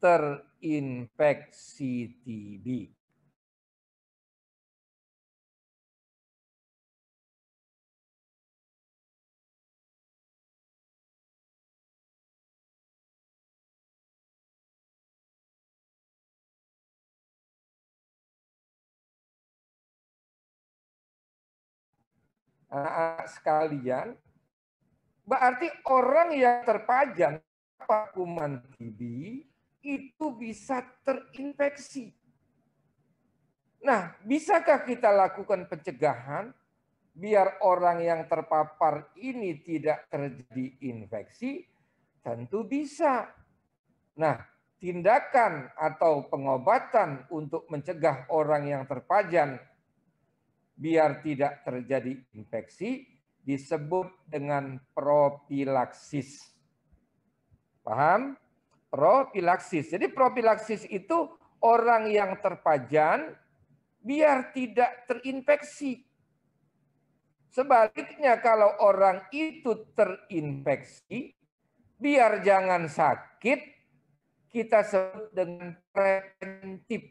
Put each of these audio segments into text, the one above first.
terinfeksi TB. Ah, ah, sekalian, berarti orang yang terpajang kuman TB itu bisa terinfeksi. Nah, bisakah kita lakukan pencegahan biar orang yang terpapar ini tidak terjadi infeksi? Tentu bisa. Nah, tindakan atau pengobatan untuk mencegah orang yang terpajan biar tidak terjadi infeksi disebut dengan profilaksis. Paham? Profilaksis. Jadi profilaksis itu orang yang terpajan biar tidak terinfeksi. Sebaliknya kalau orang itu terinfeksi, biar jangan sakit, kita sebut dengan preventif.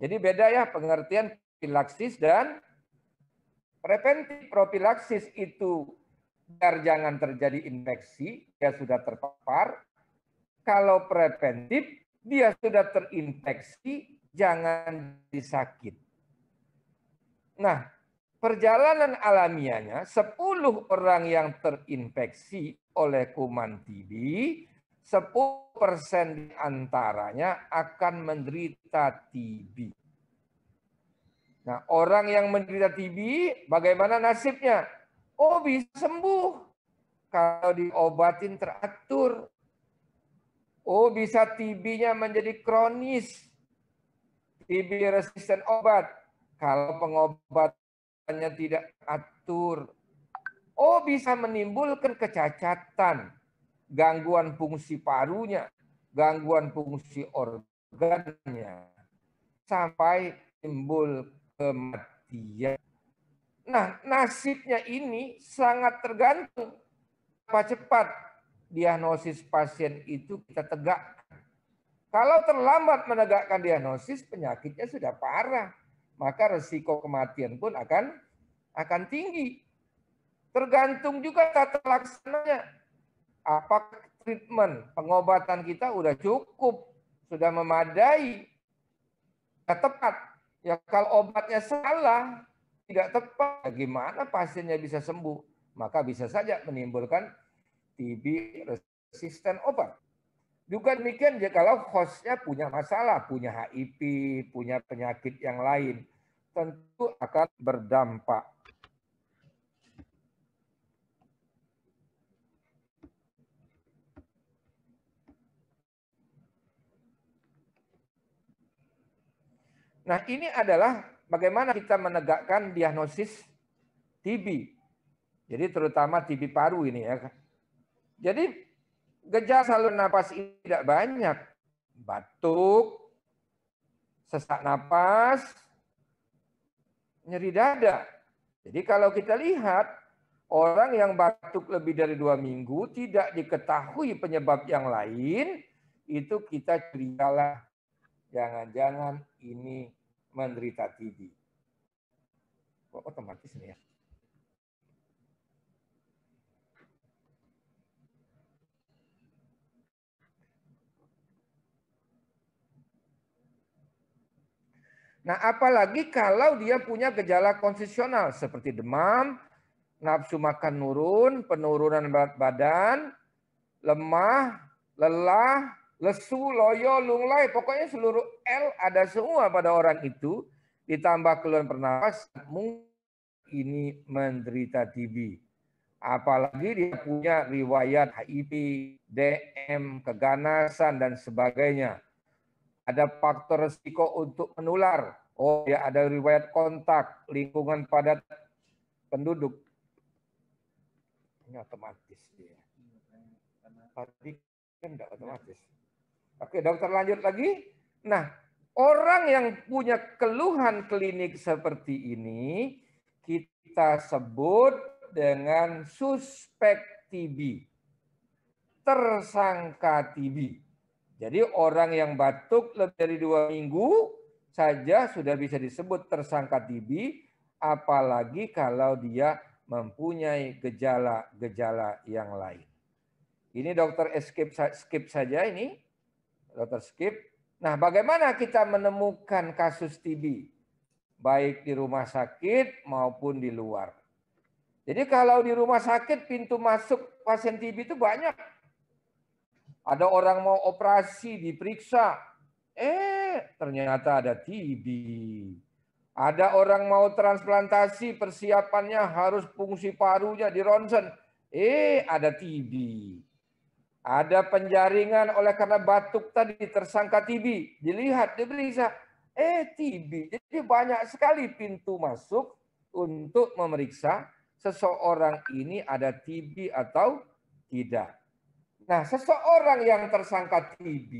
Jadi beda ya pengertian profilaksis dan preventif. Profilaksis itu agar jangan terjadi infeksi, dia sudah terpapar. Kalau preventif, dia sudah terinfeksi, jangan disakit. Nah, perjalanan alamiahnya 10 orang yang terinfeksi oleh kuman TB, 10 persen antaranya akan menderita TB. Nah, orang yang menderita TB, bagaimana nasibnya? Oh bisa sembuh. Kalau diobatin teratur. Oh bisa TB-nya menjadi kronis. TB resisten obat. Kalau pengobatannya tidak atur. Oh bisa menimbulkan kecacatan. Gangguan fungsi parunya. Gangguan fungsi organnya. Sampai timbul kematian. Nah, nasibnya ini sangat tergantung apa cepat diagnosis pasien itu kita tegak. Kalau terlambat menegakkan diagnosis, penyakitnya sudah parah. Maka resiko kematian pun akan akan tinggi. Tergantung juga tata laksananya. Apakah treatment, pengobatan kita sudah cukup, sudah memadai, sudah tepat. Ya kalau obatnya salah, tidak tepat, bagaimana pasiennya bisa sembuh? Maka bisa saja menimbulkan TB resisten obat. Juga demikian ya kalau hostnya punya masalah, punya HIV, punya penyakit yang lain, tentu akan berdampak. Nah ini adalah bagaimana kita menegakkan diagnosis TB? Jadi terutama TB paru ini ya. Jadi gejala saluran napas tidak banyak. Batuk, sesak napas, nyeri dada. Jadi kalau kita lihat orang yang batuk lebih dari dua minggu tidak diketahui penyebab yang lain, itu kita curigalah. Jangan-jangan ini menderita TB. Kok otomatis nih ya? Nah, apalagi kalau dia punya gejala konsesional seperti demam, nafsu makan nurun, penurunan berat badan, lemah, lelah, lesu, loyo, lunglai, pokoknya seluruh L ada semua pada orang itu. Ditambah keluhan pernapasan, mungkin ini menderita TB. Apalagi dia punya riwayat HIV, DM, keganasan, dan sebagainya. Ada faktor resiko untuk menular. Oh, ya ada riwayat kontak, lingkungan padat penduduk. Ini otomatis dia. Tadi kan tidak otomatis. Oke, dokter lanjut lagi. Nah, orang yang punya keluhan klinik seperti ini kita sebut dengan suspek TB. Tersangka TB. Jadi orang yang batuk lebih dari dua minggu saja sudah bisa disebut tersangka TB, apalagi kalau dia mempunyai gejala-gejala yang lain. Ini dokter escape skip saja ini. Dr. Skip. Nah, bagaimana kita menemukan kasus TB? Baik di rumah sakit maupun di luar. Jadi kalau di rumah sakit pintu masuk pasien TB itu banyak. Ada orang mau operasi, diperiksa. Eh, ternyata ada TB. Ada orang mau transplantasi, persiapannya harus fungsi parunya di ronsen. Eh, ada TB. Ada penjaringan oleh karena batuk tadi tersangka TB. Dilihat, diperiksa. Eh TB. Jadi banyak sekali pintu masuk untuk memeriksa seseorang ini ada TB atau tidak. Nah, seseorang yang tersangka TB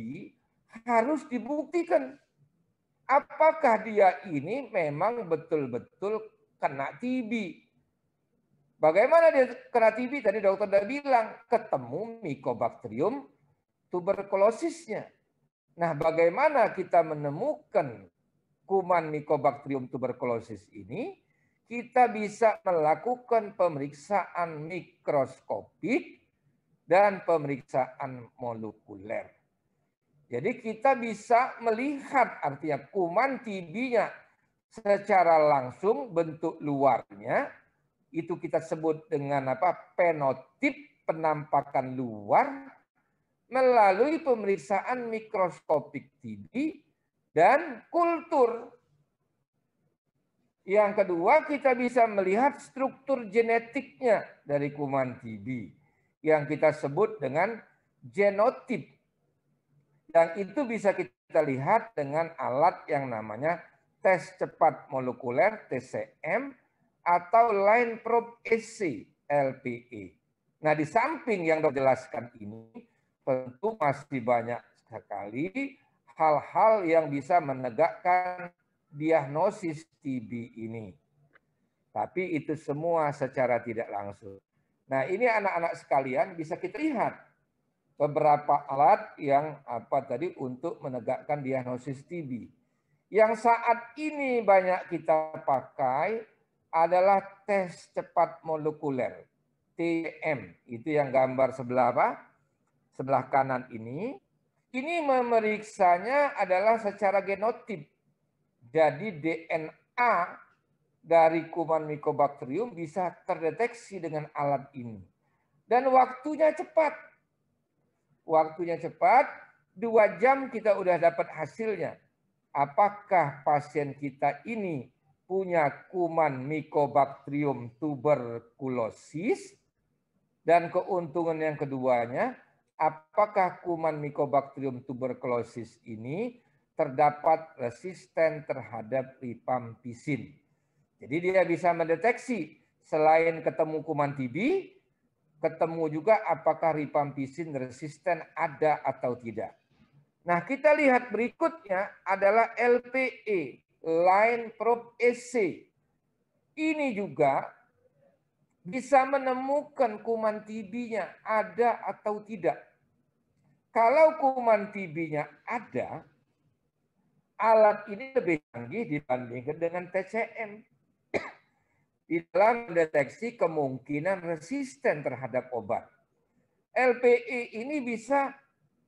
harus dibuktikan apakah dia ini memang betul-betul kena TB Bagaimana dia kena TB? Tadi dokter udah bilang, ketemu Mycobacterium tuberkulosisnya. Nah, bagaimana kita menemukan kuman Mycobacterium tuberkulosis ini? Kita bisa melakukan pemeriksaan mikroskopik dan pemeriksaan molekuler. Jadi kita bisa melihat artinya kuman TB-nya secara langsung bentuk luarnya itu kita sebut dengan apa penotip penampakan luar melalui pemeriksaan mikroskopik TB dan kultur. Yang kedua, kita bisa melihat struktur genetiknya dari kuman TB yang kita sebut dengan genotip. Dan itu bisa kita lihat dengan alat yang namanya tes cepat molekuler TCM atau line probe SC LPE. Nah, di samping yang dokter jelaskan ini, tentu masih banyak sekali hal-hal yang bisa menegakkan diagnosis TB ini. Tapi itu semua secara tidak langsung. Nah, ini anak-anak sekalian bisa kita lihat beberapa alat yang apa tadi untuk menegakkan diagnosis TB. Yang saat ini banyak kita pakai adalah tes cepat molekuler TM. Itu yang gambar sebelah apa? Sebelah kanan ini. Ini memeriksanya adalah secara genotip. Jadi DNA dari kuman mikobakterium bisa terdeteksi dengan alat ini. Dan waktunya cepat. Waktunya cepat, dua jam kita udah dapat hasilnya. Apakah pasien kita ini punya kuman Mycobacterium tuberculosis dan keuntungan yang keduanya apakah kuman Mycobacterium tuberculosis ini terdapat resisten terhadap rifampisin Jadi dia bisa mendeteksi selain ketemu kuman TB, ketemu juga apakah rifampisin resisten ada atau tidak. Nah, kita lihat berikutnya adalah LPE, line probe SC Ini juga bisa menemukan kuman TB-nya ada atau tidak. Kalau kuman TB-nya ada, alat ini lebih canggih dibandingkan dengan TCM. Di dalam mendeteksi kemungkinan resisten terhadap obat. LPE ini bisa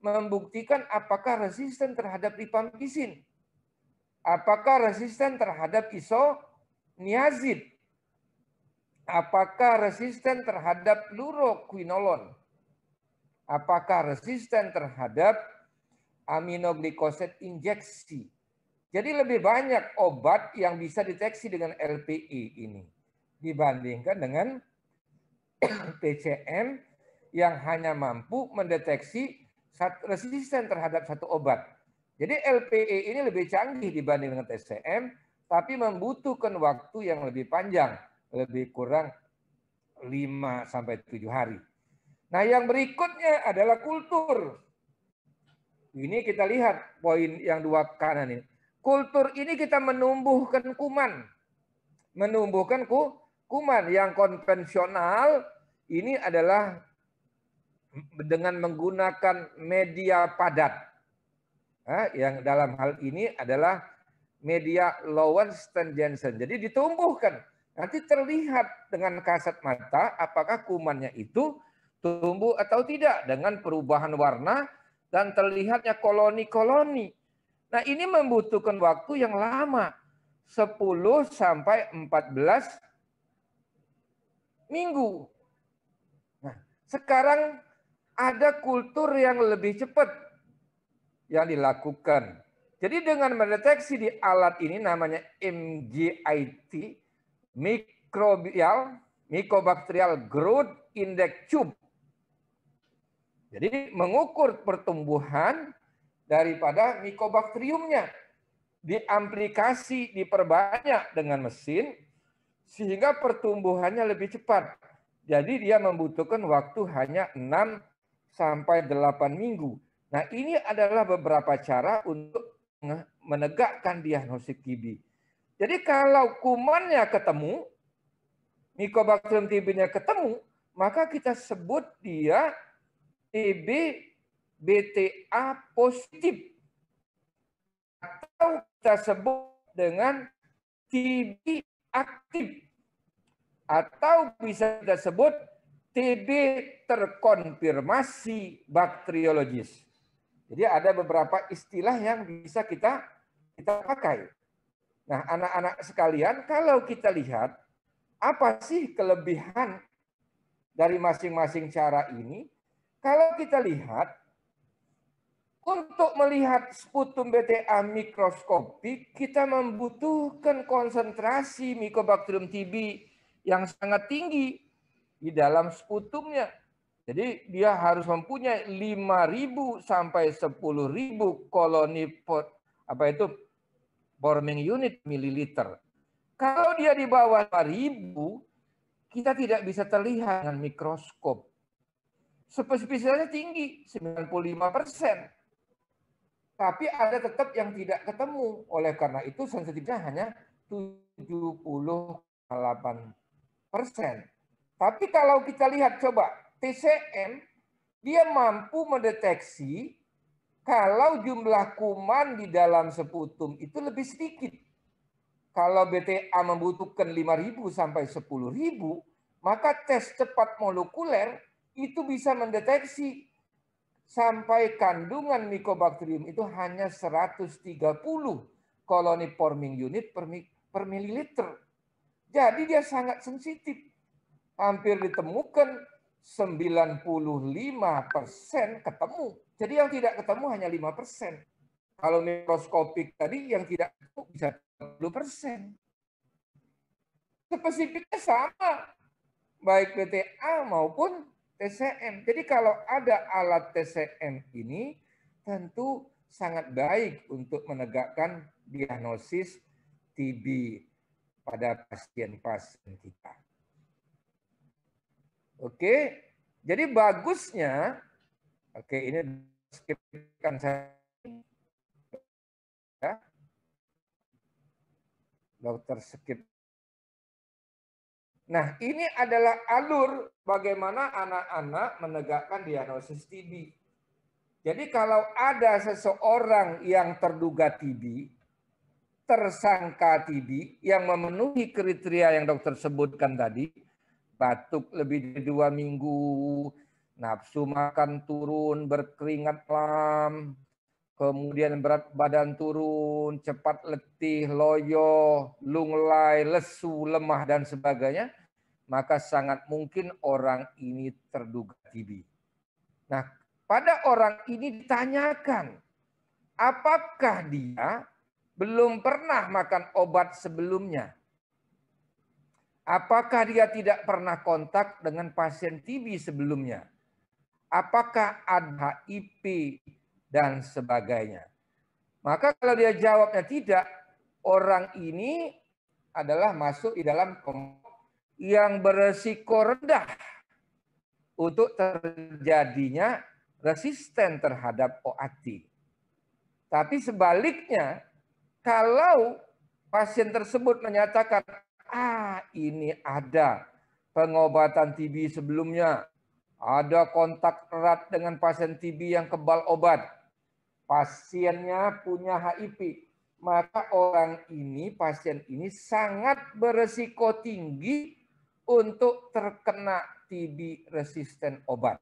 membuktikan apakah resisten terhadap rifampicin. Apakah resisten terhadap niazid? Apakah resisten terhadap luroquinolon? Apakah resisten terhadap aminoglikoset injeksi? Jadi lebih banyak obat yang bisa deteksi dengan LPI ini dibandingkan dengan PCM yang hanya mampu mendeteksi resisten terhadap satu obat jadi LPE ini lebih canggih dibanding dengan TCM, tapi membutuhkan waktu yang lebih panjang, lebih kurang 5 sampai 7 hari. Nah yang berikutnya adalah kultur. Ini kita lihat poin yang dua kanan ini. Kultur ini kita menumbuhkan kuman. Menumbuhkan ku, kuman yang konvensional ini adalah dengan menggunakan media padat Eh, yang dalam hal ini adalah media Lowenstein Jensen. Jadi ditumbuhkan. Nanti terlihat dengan kasat mata apakah kumannya itu tumbuh atau tidak dengan perubahan warna dan terlihatnya koloni-koloni. Nah ini membutuhkan waktu yang lama. 10 sampai 14 minggu. Nah, sekarang ada kultur yang lebih cepat yang dilakukan. Jadi dengan mendeteksi di alat ini namanya MGIT, microbial, mikobakterial growth index tube. Jadi mengukur pertumbuhan daripada mikobakteriumnya. Diamplikasi, diperbanyak dengan mesin sehingga pertumbuhannya lebih cepat. Jadi dia membutuhkan waktu hanya 6 sampai 8 minggu Nah, ini adalah beberapa cara untuk menegakkan diagnosis TB. Jadi kalau kumannya ketemu, Mycobacterium TB-nya ketemu, maka kita sebut dia TB BTA positif. Atau kita sebut dengan TB aktif. Atau bisa kita sebut TB terkonfirmasi bakteriologis. Jadi ada beberapa istilah yang bisa kita kita pakai. Nah, anak-anak sekalian, kalau kita lihat apa sih kelebihan dari masing-masing cara ini? Kalau kita lihat untuk melihat sputum BTA mikroskopik, kita membutuhkan konsentrasi Mycobacterium TB yang sangat tinggi di dalam sputumnya. Jadi dia harus mempunyai 5.000 sampai 10.000 koloni pot, apa itu forming unit mililiter. Kalau dia di bawah 5.000, kita tidak bisa terlihat dengan mikroskop. Spesifisitasnya tinggi, 95 persen. Tapi ada tetap yang tidak ketemu. Oleh karena itu sensitifnya hanya 78 persen. Tapi kalau kita lihat, coba TCM dia mampu mendeteksi kalau jumlah kuman di dalam seputum itu lebih sedikit. Kalau BTA membutuhkan 5.000 sampai 10.000, maka tes cepat molekuler itu bisa mendeteksi sampai kandungan mikobakterium itu hanya 130 koloni forming unit per, per mililiter. Jadi dia sangat sensitif. Hampir ditemukan 95 persen ketemu. Jadi yang tidak ketemu hanya 5 persen. Kalau mikroskopik tadi yang tidak ketemu bisa 20 persen. Spesifiknya sama, baik PTA maupun TCM. Jadi kalau ada alat TCM ini tentu sangat baik untuk menegakkan diagnosis TB pada pasien-pasien kita. Oke, jadi bagusnya, oke ini skipkan saya. Ya. Dokter skip. Nah, ini adalah alur bagaimana anak-anak menegakkan diagnosis TB. Jadi kalau ada seseorang yang terduga TB, tersangka TB yang memenuhi kriteria yang dokter sebutkan tadi, batuk lebih dari dua minggu, nafsu makan turun, berkeringat lam, kemudian berat badan turun, cepat letih, loyo, lunglai, lesu, lemah, dan sebagainya, maka sangat mungkin orang ini terduga TB. Nah, pada orang ini ditanyakan, apakah dia belum pernah makan obat sebelumnya? Apakah dia tidak pernah kontak dengan pasien TB sebelumnya? Apakah ada HIV dan sebagainya? Maka kalau dia jawabnya tidak, orang ini adalah masuk di dalam yang beresiko rendah untuk terjadinya resisten terhadap OAT. Tapi sebaliknya, kalau pasien tersebut menyatakan ah ini ada pengobatan TB sebelumnya, ada kontak erat dengan pasien TB yang kebal obat, pasiennya punya HIV, maka orang ini, pasien ini sangat beresiko tinggi untuk terkena TB resisten obat.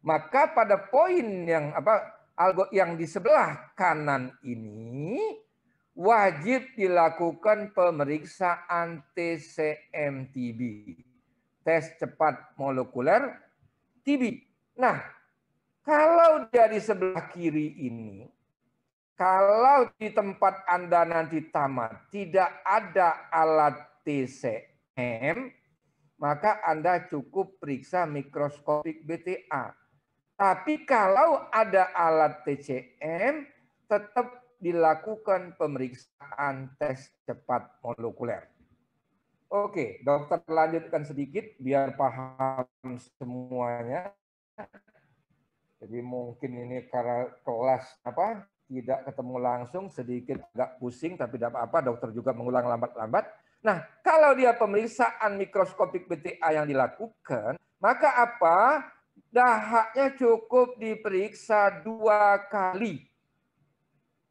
Maka pada poin yang apa algo yang di sebelah kanan ini wajib dilakukan pemeriksaan TCM-TB, tes cepat molekuler TB. Nah, kalau dari sebelah kiri ini, kalau di tempat Anda nanti tamat tidak ada alat TCM, maka Anda cukup periksa mikroskopik BTA. Tapi kalau ada alat TCM, tetap dilakukan pemeriksaan tes cepat molekuler. Oke, dokter lanjutkan sedikit biar paham semuanya. Jadi mungkin ini karena kelas apa tidak ketemu langsung sedikit agak pusing tapi tidak apa-apa dokter juga mengulang lambat-lambat. Nah, kalau dia pemeriksaan mikroskopik BTA yang dilakukan, maka apa? Dahaknya cukup diperiksa dua kali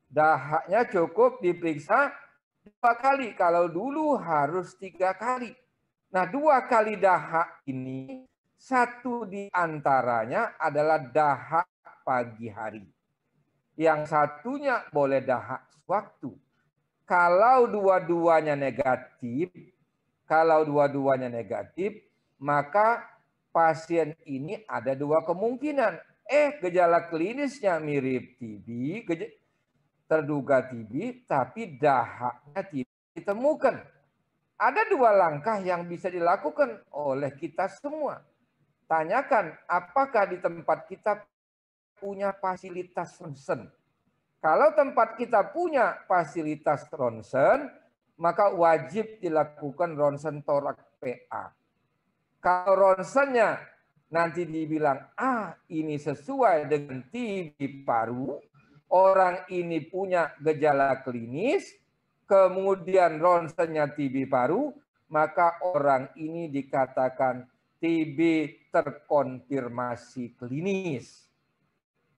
Dahaknya cukup diperiksa dua kali. Kalau dulu harus tiga kali. Nah dua kali dahak ini satu di antaranya adalah dahak pagi hari. Yang satunya boleh dahak sewaktu. Kalau dua-duanya negatif, kalau dua-duanya negatif, maka pasien ini ada dua kemungkinan. Eh, gejala klinisnya mirip TB, terduga TB tapi dahaknya tidak ditemukan. Ada dua langkah yang bisa dilakukan oleh kita semua. Tanyakan apakah di tempat kita punya fasilitas ronsen. Kalau tempat kita punya fasilitas ronsen, maka wajib dilakukan ronsen torak PA. Kalau ronsennya nanti dibilang, ah ini sesuai dengan TB paru, orang ini punya gejala klinis, kemudian ronsennya TB paru, maka orang ini dikatakan TB terkonfirmasi klinis.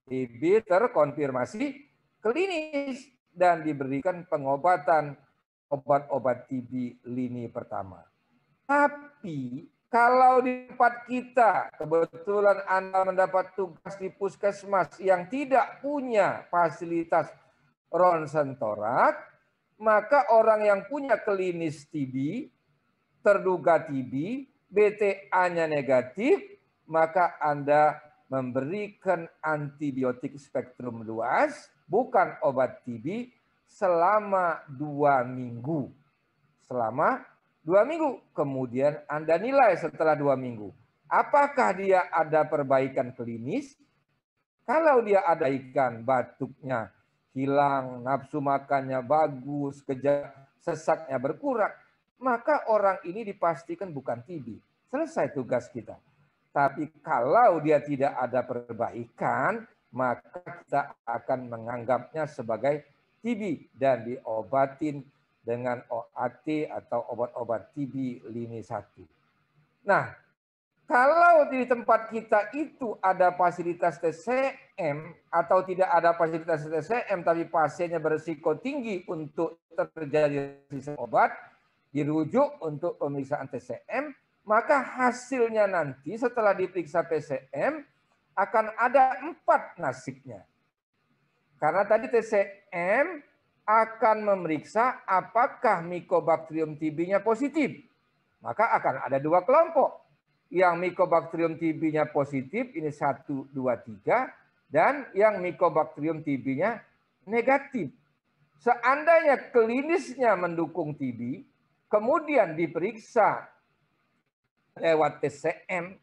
TB terkonfirmasi klinis dan diberikan pengobatan obat-obat TB lini pertama. Tapi kalau di tempat kita kebetulan Anda mendapat tugas di puskesmas yang tidak punya fasilitas ronsen torak, maka orang yang punya klinis TB, terduga TB, BTA-nya negatif, maka Anda memberikan antibiotik spektrum luas, bukan obat TB, selama dua minggu. Selama dua minggu. Kemudian Anda nilai setelah dua minggu. Apakah dia ada perbaikan klinis? Kalau dia ada ikan, batuknya hilang, nafsu makannya bagus, kejar sesaknya berkurang, maka orang ini dipastikan bukan TB. Selesai tugas kita. Tapi kalau dia tidak ada perbaikan, maka kita akan menganggapnya sebagai TB dan diobatin dengan OAT atau obat-obat TB lini 1. Nah, kalau di tempat kita itu ada fasilitas TCM atau tidak ada fasilitas TCM tapi pasiennya berisiko tinggi untuk terjadi resisten obat, dirujuk untuk pemeriksaan TCM, maka hasilnya nanti setelah diperiksa TCM akan ada empat nasibnya. Karena tadi TCM akan memeriksa apakah Mycobacterium TB-nya positif. Maka akan ada dua kelompok. Yang Mycobacterium TB-nya positif, ini 1, 2, 3. Dan yang Mycobacterium TB-nya negatif. Seandainya klinisnya mendukung TB, kemudian diperiksa lewat TCM,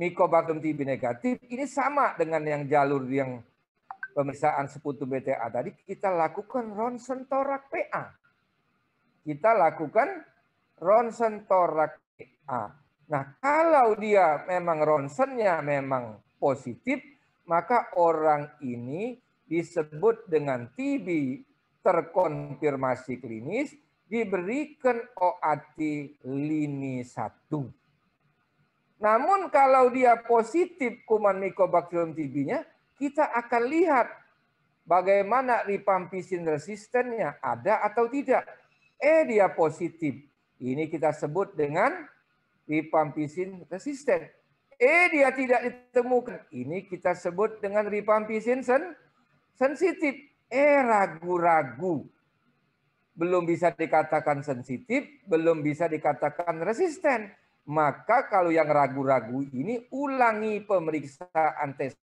Mycobacterium TB negatif, ini sama dengan yang jalur yang pemeriksaan seputuh BTA tadi kita lakukan ronsen torak PA. Kita lakukan ronsen torak PA. Nah, kalau dia memang ronsennya memang positif, maka orang ini disebut dengan TB terkonfirmasi klinis diberikan OAT lini 1. Namun kalau dia positif kuman mikobakterium TB-nya, kita akan lihat bagaimana rifampisin resistennya ada atau tidak. Eh dia positif. Ini kita sebut dengan rifampisin resisten. Eh dia tidak ditemukan. Ini kita sebut dengan rifampisin sen sensitif. Eh ragu-ragu. Belum bisa dikatakan sensitif, belum bisa dikatakan resisten. Maka kalau yang ragu-ragu ini ulangi pemeriksaan tes